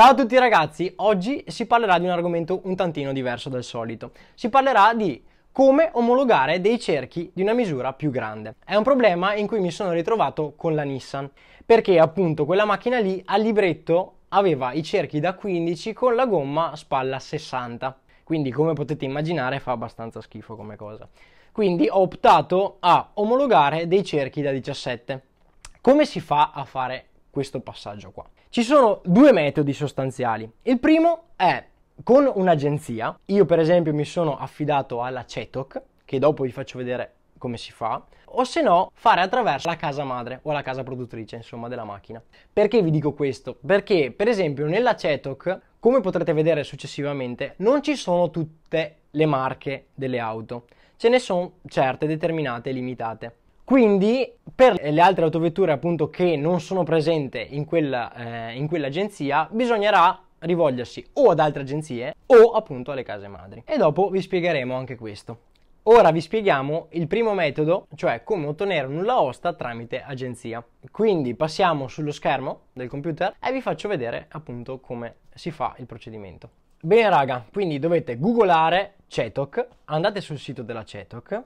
Ciao a tutti ragazzi, oggi si parlerà di un argomento un tantino diverso dal solito. Si parlerà di come omologare dei cerchi di una misura più grande. È un problema in cui mi sono ritrovato con la Nissan, perché appunto quella macchina lì al libretto aveva i cerchi da 15 con la gomma spalla 60. Quindi come potete immaginare fa abbastanza schifo come cosa. Quindi ho optato a omologare dei cerchi da 17. Come si fa a fare questo passaggio qua. Ci sono due metodi sostanziali. Il primo è con un'agenzia. Io per esempio mi sono affidato alla CETOC, che dopo vi faccio vedere come si fa, o se no fare attraverso la casa madre o la casa produttrice, insomma, della macchina. Perché vi dico questo? Perché per esempio nella CETOC, come potrete vedere successivamente, non ci sono tutte le marche delle auto. Ce ne sono certe determinate e limitate. Quindi per le altre autovetture appunto che non sono presenti in, quella, eh, in quell'agenzia bisognerà rivolgersi o ad altre agenzie o appunto alle case madri. E dopo vi spiegheremo anche questo. Ora vi spieghiamo il primo metodo, cioè come ottenere un nulla osta tramite agenzia. Quindi passiamo sullo schermo del computer e vi faccio vedere appunto come si fa il procedimento. Bene raga, quindi dovete googolare CETOC, andate sul sito della CETOC,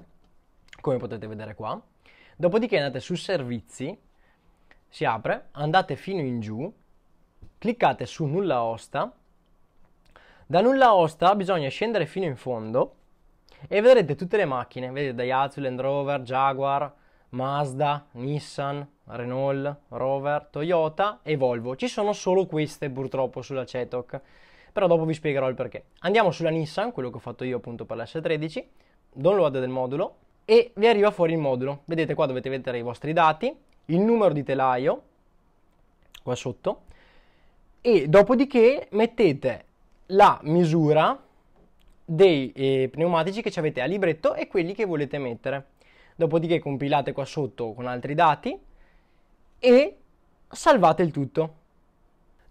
come potete vedere qua, Dopodiché andate su servizi, si apre, andate fino in giù, cliccate su nulla osta. Da nulla osta bisogna scendere fino in fondo e vedrete tutte le macchine, vedete Daihatsu, Land Rover, Jaguar, Mazda, Nissan, Renault, Rover, Toyota e Volvo. Ci sono solo queste purtroppo sulla CETOC, però dopo vi spiegherò il perché. Andiamo sulla Nissan, quello che ho fatto io appunto per l'S13, download del modulo, e vi arriva fuori il modulo. Vedete qua dovete vedere i vostri dati, il numero di telaio, qua sotto, e dopodiché mettete la misura dei eh, pneumatici che ci avete a libretto e quelli che volete mettere. Dopodiché compilate qua sotto con altri dati e salvate il tutto.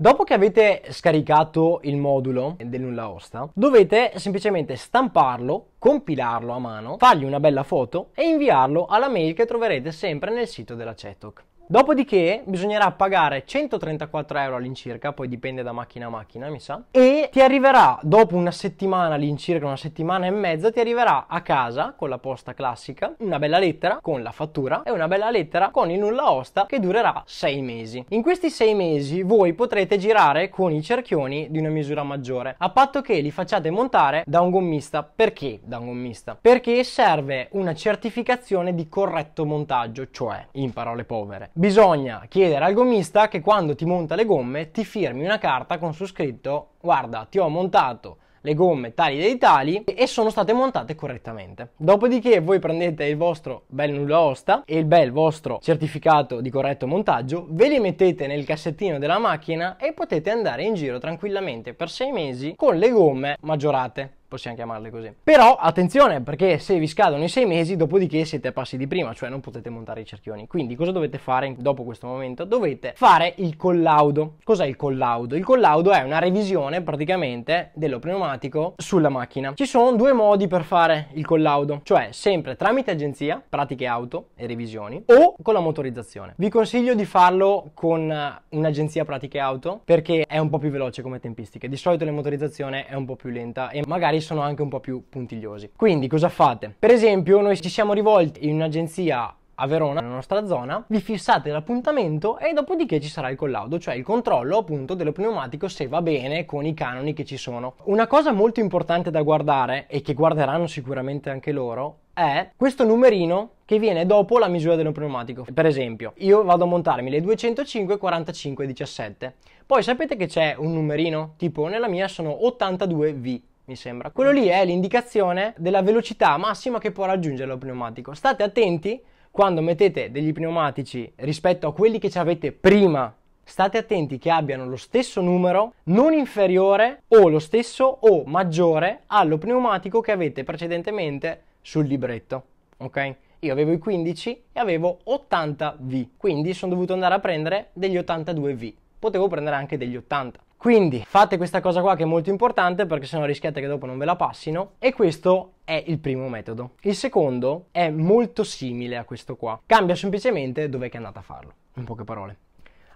Dopo che avete scaricato il modulo del nulla osta, dovete semplicemente stamparlo, compilarlo a mano, fargli una bella foto e inviarlo alla mail che troverete sempre nel sito della CETOC. Dopodiché bisognerà pagare 134 euro all'incirca, poi dipende da macchina a macchina, mi sa. E ti arriverà dopo una settimana all'incirca, una settimana e mezza, ti arriverà a casa con la posta classica una bella lettera con la fattura e una bella lettera con il nulla osta che durerà 6 mesi. In questi 6 mesi voi potrete girare con i cerchioni di una misura maggiore, a patto che li facciate montare da un gommista. Perché da un gommista? Perché serve una certificazione di corretto montaggio, cioè, in parole povere, bisogna chiedere al gommista che quando ti monta le gomme ti firmi una carta con su scritto guarda ti ho montato le gomme tali dei tali e sono state montate correttamente. Dopodiché voi prendete il vostro bel nulla osta e il bel vostro certificato di corretto montaggio, ve li mettete nel cassettino della macchina e potete andare in giro tranquillamente per sei mesi con le gomme maggiorate possiamo chiamarle così. Però attenzione perché se vi scadono i sei mesi, dopodiché siete a passi di prima, cioè non potete montare i cerchioni. Quindi cosa dovete fare dopo questo momento? Dovete fare il collaudo. Cos'è il collaudo? Il collaudo è una revisione praticamente dello pneumatico sulla macchina. Ci sono due modi per fare il collaudo, cioè sempre tramite agenzia, pratiche auto e revisioni o con la motorizzazione. Vi consiglio di farlo con un'agenzia eh, pratiche auto perché è un po' più veloce come tempistiche. Di solito la motorizzazione è un po' più lenta e magari sono anche un po' più puntigliosi. Quindi cosa fate? Per esempio noi ci siamo rivolti in un'agenzia a Verona, nella nostra zona, vi fissate l'appuntamento e dopodiché ci sarà il collaudo, cioè il controllo appunto dello pneumatico se va bene con i canoni che ci sono. Una cosa molto importante da guardare e che guarderanno sicuramente anche loro è questo numerino che viene dopo la misura dello pneumatico. Per esempio, io vado a montarmi le 205, 45 17. Poi sapete che c'è un numerino? Tipo nella mia sono 82V mi sembra. Quello lì è l'indicazione della velocità massima che può raggiungere lo pneumatico. State attenti quando mettete degli pneumatici rispetto a quelli che avete prima. State attenti che abbiano lo stesso numero, non inferiore o lo stesso o maggiore allo pneumatico che avete precedentemente sul libretto. Ok? Io avevo i 15 e avevo 80V, quindi sono dovuto andare a prendere degli 82V. Potevo prendere anche degli 80. Quindi fate questa cosa qua che è molto importante perché sennò rischiate che dopo non ve la passino e questo è il primo metodo. Il secondo è molto simile a questo qua. Cambia semplicemente dove è andata a farlo, in poche parole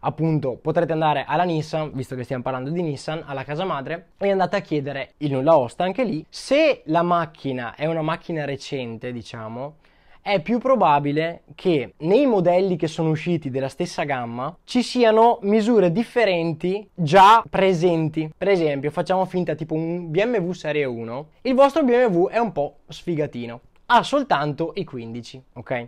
appunto potrete andare alla Nissan, visto che stiamo parlando di Nissan, alla casa madre e andate a chiedere il nulla osta anche lì. Se la macchina è una macchina recente, diciamo, è più probabile che nei modelli che sono usciti della stessa gamma ci siano misure differenti già presenti. Per esempio, facciamo finta tipo un BMW Serie 1, il vostro BMW è un po' sfigatino, ha soltanto i 15, ok?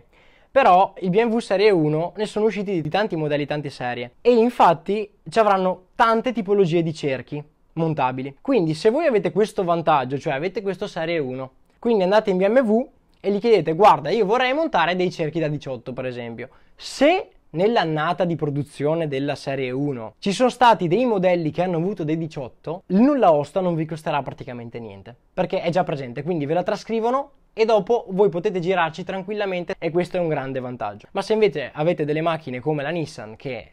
Però il BMW Serie 1 ne sono usciti di tanti modelli, tante serie e infatti ci avranno tante tipologie di cerchi montabili. Quindi se voi avete questo vantaggio, cioè avete questo Serie 1, quindi andate in BMW e gli chiedete guarda io vorrei montare dei cerchi da 18 per esempio. Se nell'annata di produzione della serie 1 ci sono stati dei modelli che hanno avuto dei 18, il nulla osta non vi costerà praticamente niente, perché è già presente, quindi ve la trascrivono e dopo voi potete girarci tranquillamente e questo è un grande vantaggio. Ma se invece avete delle macchine come la Nissan che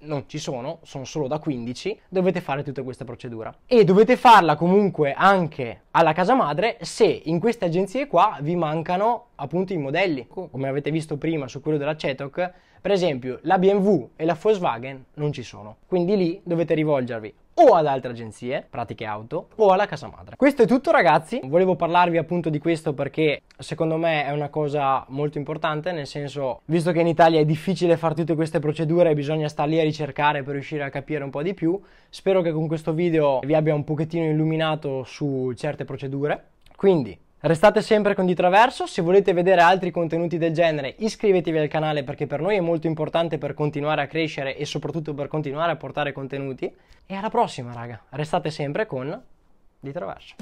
non ci sono, sono solo da 15, dovete fare tutta questa procedura. E dovete farla comunque anche alla casa madre se in queste agenzie qua vi mancano appunto i modelli. Come avete visto prima su quello della CETOC, per esempio la BMW e la Volkswagen non ci sono. Quindi lì dovete rivolgervi o ad altre agenzie, pratiche auto, o alla casa madre. Questo è tutto ragazzi, volevo parlarvi appunto di questo perché secondo me è una cosa molto importante, nel senso, visto che in Italia è difficile fare tutte queste procedure, bisogna stare lì a ricercare per riuscire a capire un po' di più. Spero che con questo video vi abbia un pochettino illuminato su certe procedure. Quindi Restate sempre con Di Traverso, se volete vedere altri contenuti del genere iscrivetevi al canale perché per noi è molto importante per continuare a crescere e soprattutto per continuare a portare contenuti. E alla prossima raga, restate sempre con Di Traverso.